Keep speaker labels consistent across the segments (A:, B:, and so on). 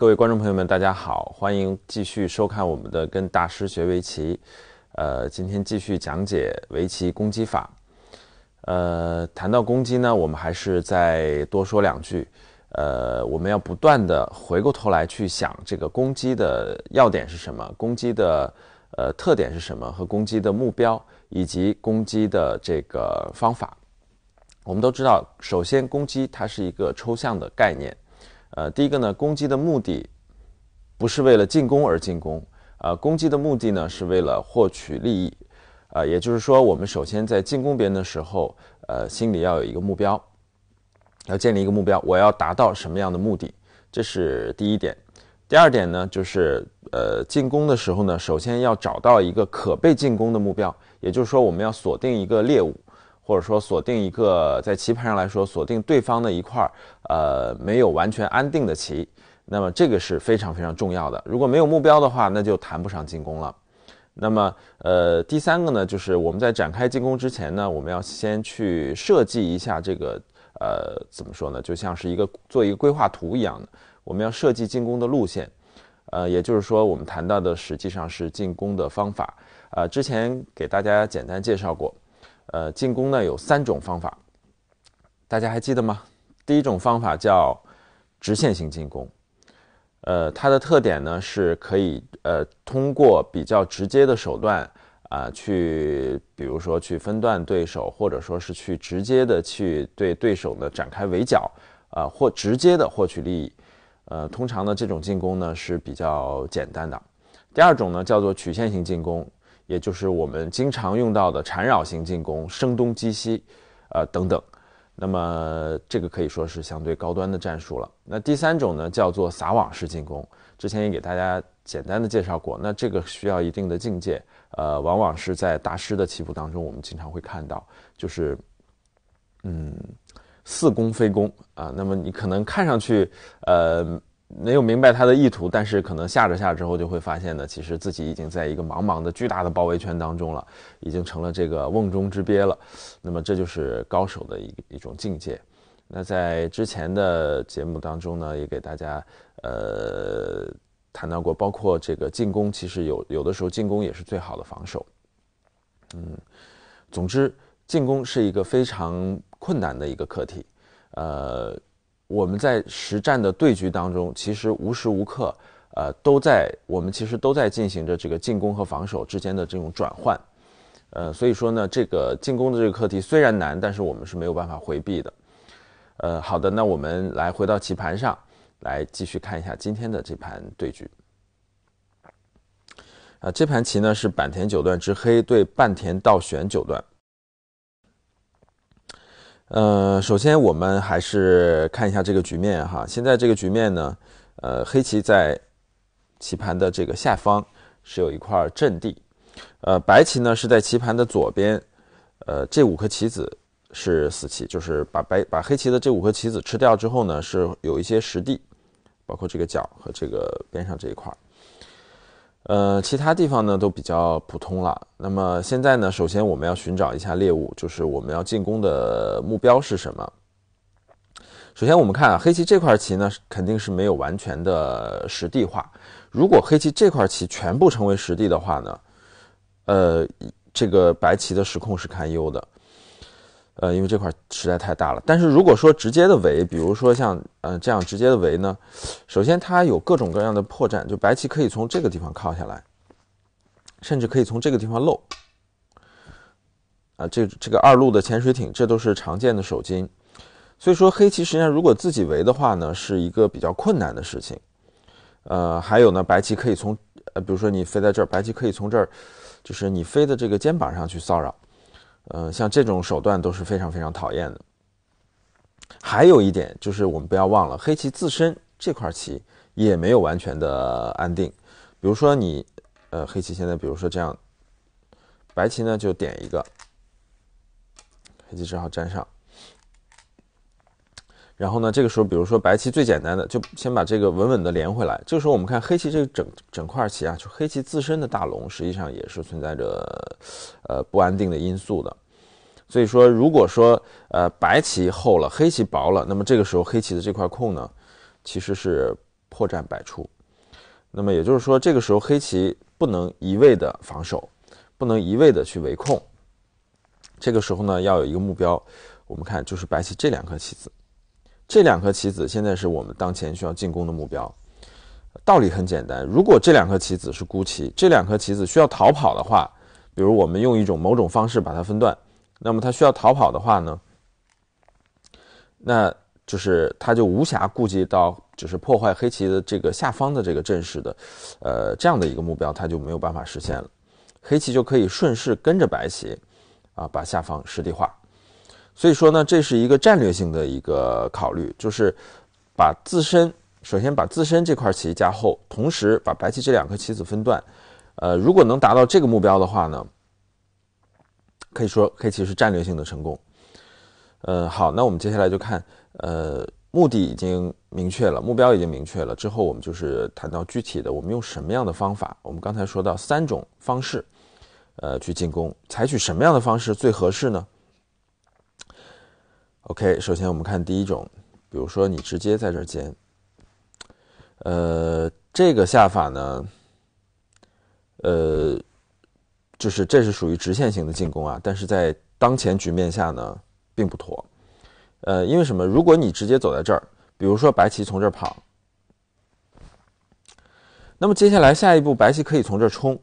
A: 各位观众朋友们，大家好，欢迎继续收看我们的《跟大师学围棋》。呃，今天继续讲解围棋攻击法。呃，谈到攻击呢，我们还是再多说两句。呃，我们要不断的回过头来去想这个攻击的要点是什么，攻击的呃特点是什么，和攻击的目标以及攻击的这个方法。我们都知道，首先攻击它是一个抽象的概念。呃，第一个呢，攻击的目的不是为了进攻而进攻，呃，攻击的目的呢是为了获取利益，啊，也就是说，我们首先在进攻别人的时候，呃，心里要有一个目标，要建立一个目标，我要达到什么样的目的，这是第一点。第二点呢，就是呃，进攻的时候呢，首先要找到一个可被进攻的目标，也就是说，我们要锁定一个猎物。或者说锁定一个在棋盘上来说锁定对方的一块儿，呃，没有完全安定的棋，那么这个是非常非常重要的。如果没有目标的话，那就谈不上进攻了。那么，呃，第三个呢，就是我们在展开进攻之前呢，我们要先去设计一下这个，呃，怎么说呢？就像是一个做一个规划图一样的，我们要设计进攻的路线。呃，也就是说，我们谈到的实际上是进攻的方法。呃，之前给大家简单介绍过。呃，进攻呢有三种方法，大家还记得吗？第一种方法叫直线型进攻，呃，它的特点呢是可以呃通过比较直接的手段啊去，比如说去分段对手，或者说是去直接的去对对手呢展开围剿啊，或直接的获取利益。呃，通常呢这种进攻呢是比较简单的。第二种呢叫做曲线型进攻。也就是我们经常用到的缠绕型进攻、声东击西，呃等等，那么这个可以说是相对高端的战术了。那第三种呢，叫做撒网式进攻，之前也给大家简单的介绍过。那这个需要一定的境界，呃，往往是在大师的棋谱当中，我们经常会看到，就是，嗯，似攻非攻啊。那么你可能看上去，呃。没有明白他的意图，但是可能下着下之后就会发现呢，其实自己已经在一个茫茫的巨大的包围圈当中了，已经成了这个瓮中之鳖了。那么这就是高手的一一种境界。那在之前的节目当中呢，也给大家呃谈到过，包括这个进攻，其实有有的时候进攻也是最好的防守。嗯，总之进攻是一个非常困难的一个课题，呃。我们在实战的对局当中，其实无时无刻，呃，都在我们其实都在进行着这个进攻和防守之间的这种转换，呃，所以说呢，这个进攻的这个课题虽然难，但是我们是没有办法回避的，呃，好的，那我们来回到棋盘上，来继续看一下今天的这盘对局。啊，这盘棋呢是坂田九段之黑对半田道玄九段。呃，首先我们还是看一下这个局面哈。现在这个局面呢，呃，黑棋在棋盘的这个下方是有一块阵地，呃，白棋呢是在棋盘的左边，呃，这五颗棋子是死棋，就是把白把黑棋的这五颗棋子吃掉之后呢，是有一些实地，包括这个角和这个边上这一块。呃，其他地方呢都比较普通了。那么现在呢，首先我们要寻找一下猎物，就是我们要进攻的目标是什么。首先我们看啊，黑棋这块棋呢肯定是没有完全的实地化。如果黑棋这块棋全部成为实地的话呢，呃，这个白棋的实控是堪忧的。呃，因为这块实在太大了。但是如果说直接的围，比如说像呃这样直接的围呢，首先它有各种各样的破绽，就白棋可以从这个地方靠下来，甚至可以从这个地方漏。啊，这这个二路的潜水艇，这都是常见的手筋。所以说黑棋实际上如果自己围的话呢，是一个比较困难的事情。呃，还有呢，白棋可以从呃比如说你飞在这儿，白棋可以从这儿，就是你飞的这个肩膀上去骚扰。呃，像这种手段都是非常非常讨厌的。还有一点就是，我们不要忘了，黑棋自身这块棋也没有完全的安定。比如说你，呃，黑棋现在比如说这样，白棋呢就点一个，黑棋只好粘上。然后呢，这个时候，比如说白棋最简单的，就先把这个稳稳的连回来。这个时候，我们看黑棋这个整整块棋啊，就黑棋自身的大龙，实际上也是存在着，呃，不安定的因素的。所以说，如果说呃白棋厚了，黑棋薄了，那么这个时候黑棋的这块空呢，其实是破绽百出。那么也就是说，这个时候黑棋不能一味的防守，不能一味的去围控。这个时候呢，要有一个目标，我们看就是白棋这两颗棋子。这两颗棋子现在是我们当前需要进攻的目标，道理很简单，如果这两颗棋子是孤棋，这两颗棋子需要逃跑的话，比如我们用一种某种方式把它分断，那么它需要逃跑的话呢，那就是它就无暇顾及到，就是破坏黑棋的这个下方的这个阵势的，呃，这样的一个目标，它就没有办法实现了，黑棋就可以顺势跟着白棋，啊，把下方实地化。所以说呢，这是一个战略性的一个考虑，就是把自身首先把自身这块棋加厚，同时把白棋这两颗棋子分段。呃，如果能达到这个目标的话呢，可以说黑棋是战略性的成功。呃，好，那我们接下来就看，呃，目的已经明确了，目标已经明确了之后，我们就是谈到具体的，我们用什么样的方法？我们刚才说到三种方式，呃，去进攻，采取什么样的方式最合适呢？OK，首先我们看第一种，比如说你直接在这尖，呃，这个下法呢，呃，就是这是属于直线型的进攻啊，但是在当前局面下呢，并不妥，呃，因为什么？如果你直接走在这儿，比如说白棋从这儿跑，那么接下来下一步白棋可以从这冲。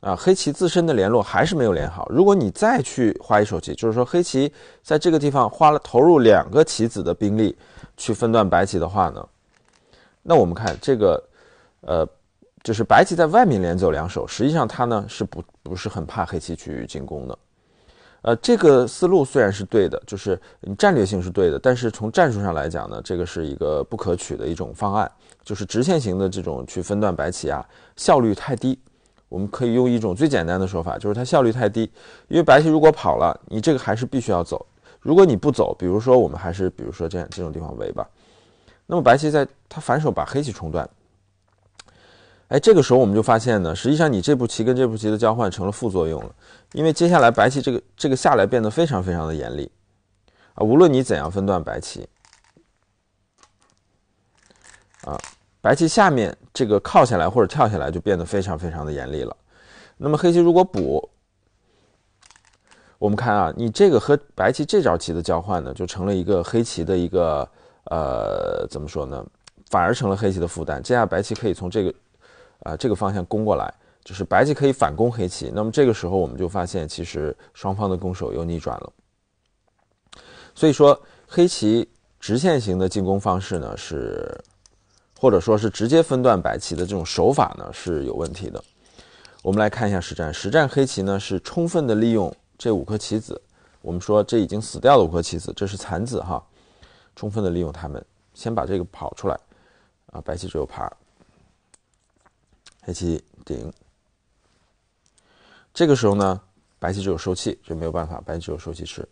A: 啊，黑棋自身的联络还是没有连好。如果你再去花一手棋，就是说黑棋在这个地方花了投入两个棋子的兵力去分段白棋的话呢，那我们看这个，呃，就是白棋在外面连走两手，实际上它呢是不不是很怕黑棋去进攻的。呃，这个思路虽然是对的，就是你战略性是对的，但是从战术上来讲呢，这个是一个不可取的一种方案，就是直线型的这种去分段白棋啊，效率太低。我们可以用一种最简单的说法，就是它效率太低。因为白棋如果跑了，你这个还是必须要走。如果你不走，比如说我们还是比如说这样这种地方围吧。那么白棋在它反手把黑棋冲断，哎，这个时候我们就发现呢，实际上你这步棋跟这步棋的交换成了副作用了，因为接下来白棋这个这个下来变得非常非常的严厉啊，无论你怎样分段白棋啊，白棋下面。这个靠下来或者跳下来就变得非常非常的严厉了。那么黑棋如果补，我们看啊，你这个和白棋这招棋的交换呢，就成了一个黑棋的一个呃怎么说呢？反而成了黑棋的负担。下来白棋可以从这个啊这个方向攻过来，就是白棋可以反攻黑棋。那么这个时候我们就发现，其实双方的攻守又逆转了。所以说，黑棋直线型的进攻方式呢是。或者说是直接分段白棋的这种手法呢是有问题的。我们来看一下实战，实战黑棋呢是充分的利用这五颗棋子。我们说这已经死掉的五颗棋子，这是残子哈，充分的利用它们，先把这个跑出来啊。白棋只有爬，黑棋顶。这个时候呢，白棋只有收气就没有办法，白棋只有收气吃。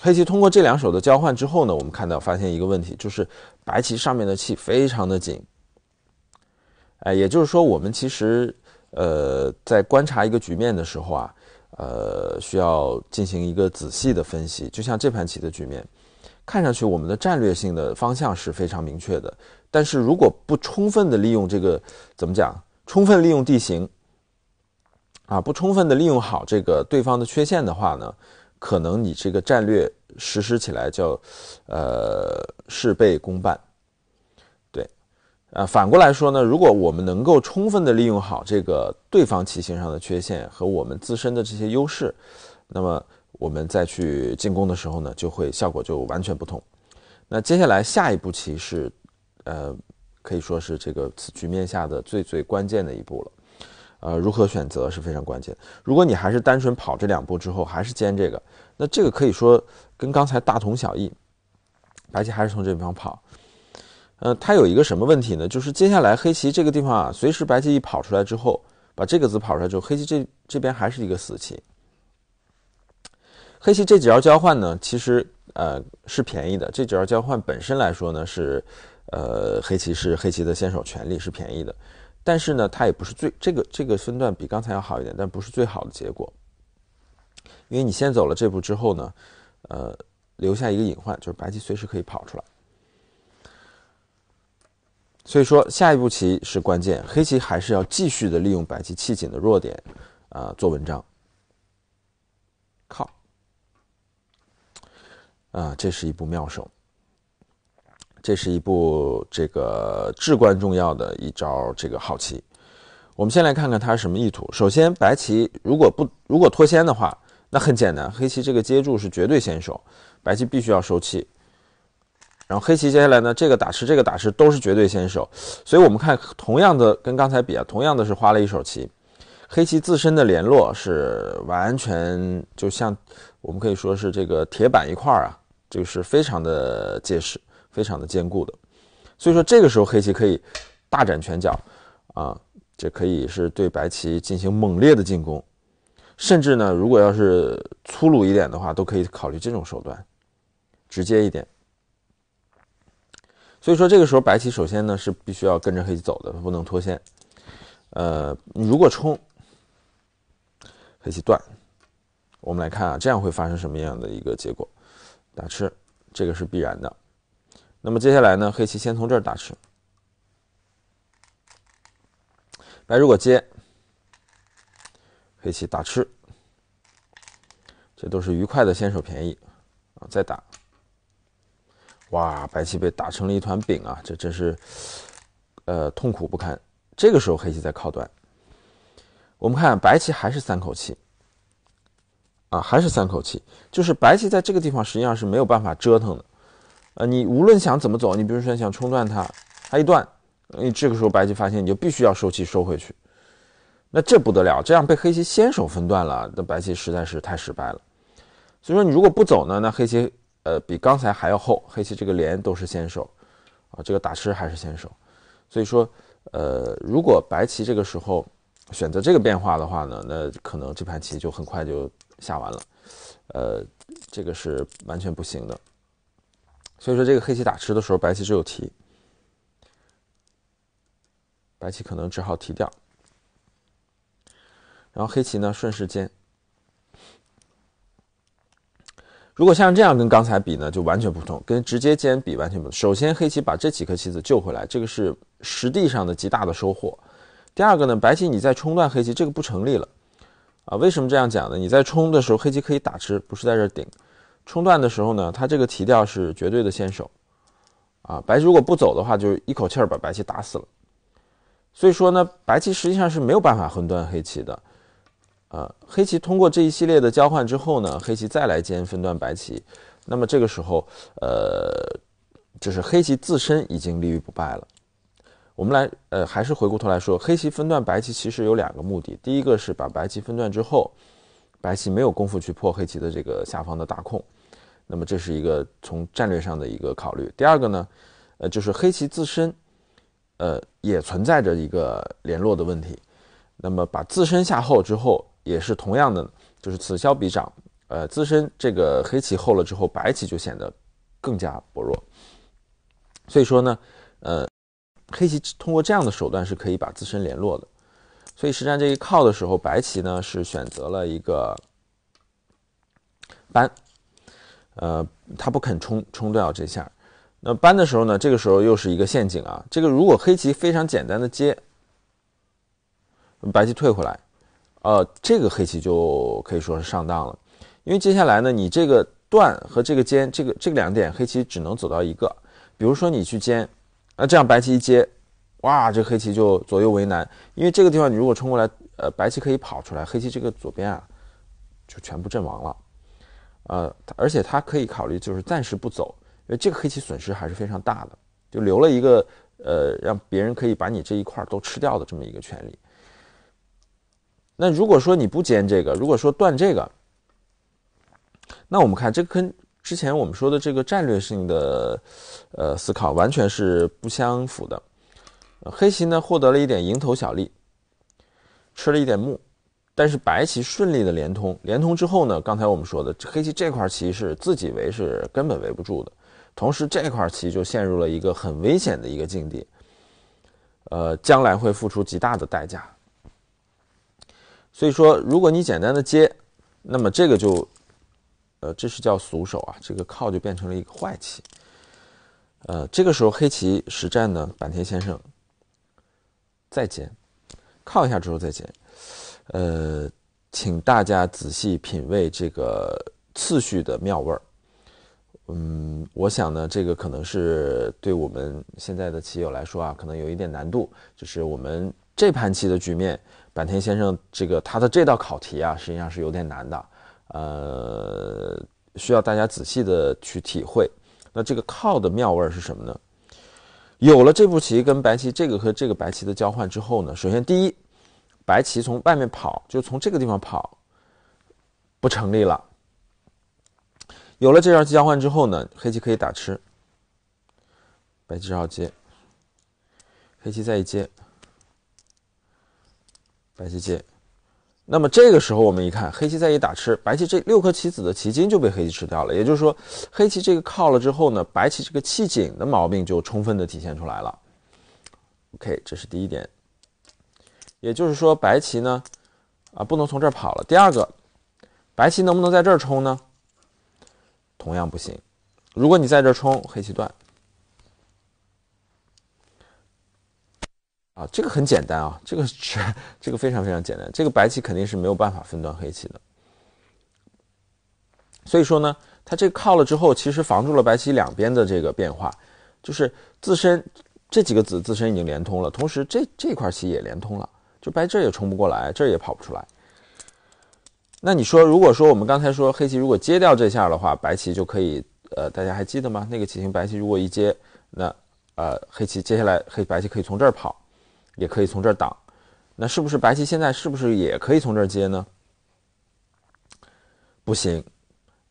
A: 黑棋通过这两手的交换之后呢，我们看到发现一个问题，就是白棋上面的气非常的紧。哎，也就是说，我们其实呃在观察一个局面的时候啊，呃需要进行一个仔细的分析。就像这盘棋的局面，看上去我们的战略性的方向是非常明确的，但是如果不充分的利用这个怎么讲，充分利用地形啊，不充分的利用好这个对方的缺陷的话呢？可能你这个战略实施起来叫，呃，事倍功半，对，啊，反过来说呢，如果我们能够充分的利用好这个对方棋形上的缺陷和我们自身的这些优势，那么我们再去进攻的时候呢，就会效果就完全不同。那接下来下一步棋是，呃，可以说是这个此局面下的最最关键的一步了。呃，如何选择是非常关键。如果你还是单纯跑这两步之后，还是尖这个，那这个可以说跟刚才大同小异。白棋还是从这地方跑。呃，它有一个什么问题呢？就是接下来黑棋这个地方啊，随时白棋一跑出来之后，把这个子跑出来之后，黑棋这这边还是一个死棋。黑棋这几招交换呢，其实呃是便宜的。这几招交换本身来说呢，是呃黑棋是黑棋的先手权利是便宜的。但是呢，它也不是最这个这个分段比刚才要好一点，但不是最好的结果，因为你先走了这步之后呢，呃，留下一个隐患，就是白棋随时可以跑出来，所以说下一步棋是关键，黑棋还是要继续的利用白棋气紧的弱点啊做文章，靠，啊，这是一步妙手。这是一部这个至关重要的一招，这个好棋。我们先来看看它是什么意图。首先，白棋如果不如果脱先的话，那很简单，黑棋这个接住是绝对先手，白棋必须要收气。然后黑棋接下来呢，这个打吃，这个打吃都是绝对先手。所以，我们看同样的跟刚才比啊，同样的是花了一手棋，黑棋自身的联络是完全就像我们可以说是这个铁板一块啊，就是非常的结实。非常的坚固的，所以说这个时候黑棋可以大展拳脚啊，这可以是对白棋进行猛烈的进攻，甚至呢，如果要是粗鲁一点的话，都可以考虑这种手段，直接一点。所以说这个时候白棋首先呢是必须要跟着黑棋走的，不能脱线。呃，你如果冲，黑棋断，我们来看啊，这样会发生什么样的一个结果？打吃，这个是必然的。那么接下来呢？黑棋先从这儿打吃。白如果接，黑棋打吃，这都是愉快的先手便宜啊！再打，哇，白棋被打成了一团饼啊！这真是，呃，痛苦不堪。这个时候黑棋在靠断。我们看白棋还是三口气啊，还是三口气，就是白棋在这个地方实际上是没有办法折腾的。呃，你无论想怎么走，你比如说想冲断它，它一断，你这个时候白棋发现你就必须要收气收回去，那这不得了，这样被黑棋先手分断了，那白棋实在是太失败了。所以说你如果不走呢，那黑棋呃比刚才还要厚，黑棋这个连都是先手啊，这个打吃还是先手。所以说呃，如果白棋这个时候选择这个变化的话呢，那可能这盘棋就很快就下完了，呃，这个是完全不行的。所以说，这个黑棋打吃的时候，白棋只有提，白棋可能只好提掉。然后黑棋呢顺势尖。如果像这样跟刚才比呢，就完全不同，跟直接尖比完全不同。首先，黑棋把这几颗棋子救回来，这个是实地上的极大的收获。第二个呢，白棋你在冲断黑棋，这个不成立了啊？为什么这样讲呢？你在冲的时候，黑棋可以打吃，不是在这顶。冲断的时候呢，他这个提调是绝对的先手，啊，白棋如果不走的话，就一口气儿把白棋打死了，所以说呢，白棋实际上是没有办法分断黑棋的，呃，黑棋通过这一系列的交换之后呢，黑棋再来尖分断白棋，那么这个时候，呃，就是黑棋自身已经立于不败了。我们来，呃，还是回过头来说，黑棋分断白棋其实有两个目的，第一个是把白棋分断之后。白棋没有功夫去破黑棋的这个下方的大空，那么这是一个从战略上的一个考虑。第二个呢，呃，就是黑棋自身，呃，也存在着一个联络的问题。那么把自身下后之后，也是同样的，就是此消彼长。呃，自身这个黑棋厚了之后，白棋就显得更加薄弱。所以说呢，呃，黑棋通过这样的手段是可以把自身联络的。所以实战这一靠的时候，白棋呢是选择了一个搬，呃，他不肯冲冲掉这下。那搬的时候呢，这个时候又是一个陷阱啊。这个如果黑棋非常简单的接，白棋退回来，呃，这个黑棋就可以说是上当了。因为接下来呢，你这个断和这个尖，这个这个两点黑棋只能走到一个。比如说你去尖，那这样白棋一接。哇，这黑棋就左右为难，因为这个地方你如果冲过来，呃，白棋可以跑出来，黑棋这个左边啊就全部阵亡了，呃，而且他可以考虑就是暂时不走，因为这个黑棋损失还是非常大的，就留了一个呃让别人可以把你这一块儿都吃掉的这么一个权利。那如果说你不兼这个，如果说断这个，那我们看这跟之前我们说的这个战略性的呃思考完全是不相符的。黑棋呢获得了一点蝇头小利，吃了一点木，但是白棋顺利的连通，连通之后呢，刚才我们说的黑棋这块棋是自己围是根本围不住的，同时这块棋就陷入了一个很危险的一个境地，呃，将来会付出极大的代价。所以说，如果你简单的接，那么这个就，呃，这是叫俗手啊，这个靠就变成了一个坏棋。呃，这个时候黑棋实战呢，坂田先生。再煎，靠一下之后再煎，呃，请大家仔细品味这个次序的妙味儿。嗯，我想呢，这个可能是对我们现在的棋友来说啊，可能有一点难度。就是我们这盘棋的局面，坂田先生这个他的这道考题啊，实际上是有点难的。呃，需要大家仔细的去体会。那这个靠的妙味儿是什么呢？有了这步棋跟白棋这个和这个白棋的交换之后呢，首先第一，白棋从外面跑，就从这个地方跑，不成立了。有了这招交换之后呢，黑棋可以打吃，白棋绕接，黑棋再一接，白棋接。那么这个时候我们一看，黑棋再一打吃，白棋这六颗棋子的棋筋就被黑棋吃掉了。也就是说，黑棋这个靠了之后呢，白棋这个气紧的毛病就充分的体现出来了。OK，这是第一点。也就是说，白棋呢，啊，不能从这儿跑了。第二个，白棋能不能在这儿冲呢？同样不行。如果你在这儿冲，黑棋断。啊，这个很简单啊，这个是这个非常非常简单。这个白棋肯定是没有办法分断黑棋的，所以说呢，它这靠了之后，其实防住了白棋两边的这个变化，就是自身这几个子自身已经连通了，同时这这块棋也连通了，就白这儿也冲不过来，这也跑不出来。那你说，如果说我们刚才说黑棋如果接掉这下的话，白棋就可以，呃，大家还记得吗？那个棋型，白棋如果一接，那呃，黑棋接下来黑白棋可以从这儿跑。也可以从这儿挡，那是不是白棋现在是不是也可以从这儿接呢？不行，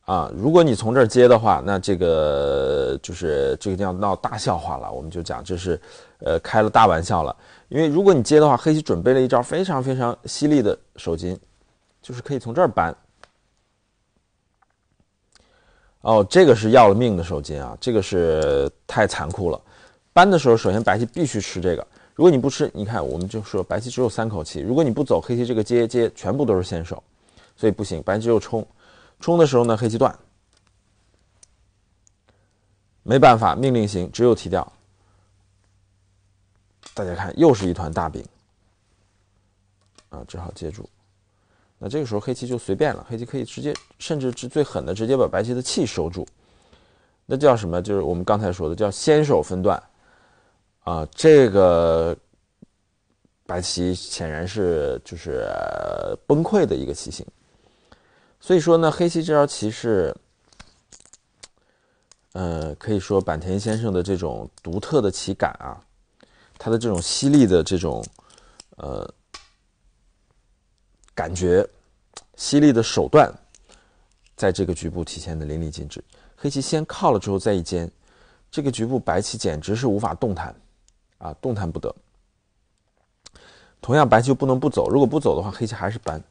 A: 啊，如果你从这儿接的话，那这个就是这个地方闹大笑话了。我们就讲这是呃开了大玩笑了，因为如果你接的话，黑棋准备了一招非常非常犀利的手筋，就是可以从这儿搬。哦，这个是要了命的手筋啊，这个是太残酷了。搬的时候，首先白棋必须吃这个。如果你不吃，你看我们就说白棋只有三口气。如果你不走，黑棋这个接接全部都是先手，所以不行。白棋又冲，冲的时候呢，黑棋断，没办法，命令型只有提掉。大家看，又是一团大饼啊，只好接住。那这个时候黑棋就随便了，黑棋可以直接，甚至是最狠的，直接把白棋的气收住。那叫什么？就是我们刚才说的，叫先手分段。啊，这个白棋显然是就是崩溃的一个棋形，所以说呢，黑棋这招棋是，呃，可以说坂田先生的这种独特的棋感啊，他的这种犀利的这种呃感觉，犀利的手段，在这个局部体现的淋漓尽致。黑棋先靠了之后再一尖，这个局部白棋简直是无法动弹。啊，动弹不得。同样，白棋不能不走，如果不走的话，黑棋还是搬，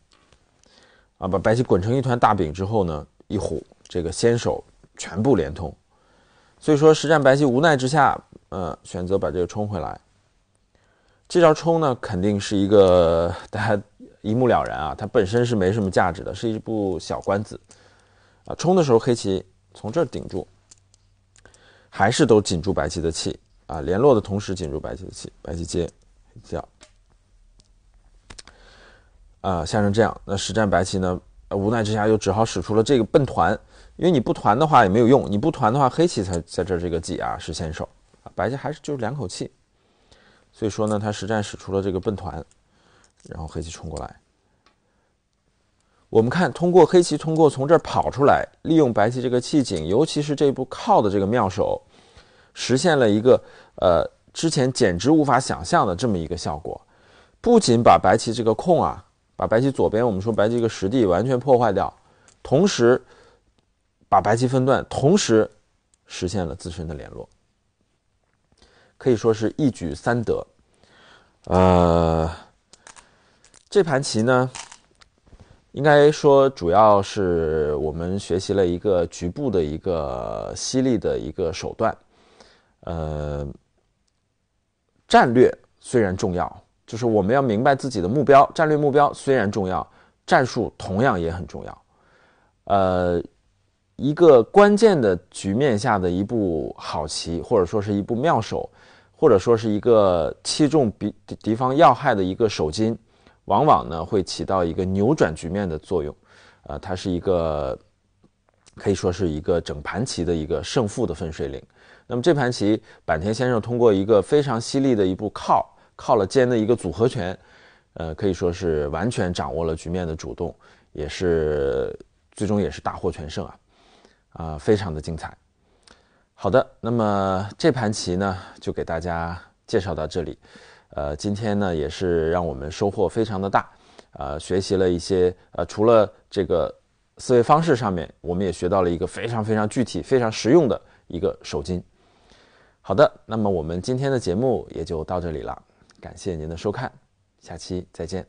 A: 啊，把白棋滚成一团大饼之后呢，一虎这个先手全部连通。所以说，实战白棋无奈之下，呃，选择把这个冲回来。这招冲呢，肯定是一个大家一目了然啊，它本身是没什么价值的，是一部小官子。啊，冲的时候黑棋从这儿顶住，还是都紧住白棋的气。啊！联络的同时进入白棋的气，白棋接叫啊，下成这样。那实战白棋呢？无奈之下又只好使出了这个笨团，因为你不团的话也没有用，你不团的话黑棋才在这儿这个挤啊是先手啊，白棋还是就是两口气，所以说呢，他实战使出了这个笨团，然后黑棋冲过来。我们看，通过黑棋通过从这儿跑出来，利用白棋这个气井，尤其是这步靠的这个妙手，实现了一个。呃，之前简直无法想象的这么一个效果，不仅把白棋这个空啊，把白棋左边我们说白棋一个实地完全破坏掉，同时把白棋分段，同时实现了自身的联络，可以说是一举三得。呃，这盘棋呢，应该说主要是我们学习了一个局部的一个犀利的一个手段。呃，战略虽然重要，就是我们要明白自己的目标。战略目标虽然重要，战术同样也很重要。呃，一个关键的局面下的一步好棋，或者说是一部妙手，或者说是一个器中敌敌方要害的一个手筋，往往呢会起到一个扭转局面的作用。呃，它是一个可以说是一个整盘棋的一个胜负的分水岭。那么这盘棋，坂田先生通过一个非常犀利的一步靠靠了肩的一个组合拳，呃，可以说是完全掌握了局面的主动，也是最终也是大获全胜啊，啊，非常的精彩。好的，那么这盘棋呢，就给大家介绍到这里。呃，今天呢，也是让我们收获非常的大，呃，学习了一些呃，除了这个思维方式上面，我们也学到了一个非常非常具体、非常实用的一个手筋。好的，那么我们今天的节目也就到这里了，感谢您的收看，下期再见。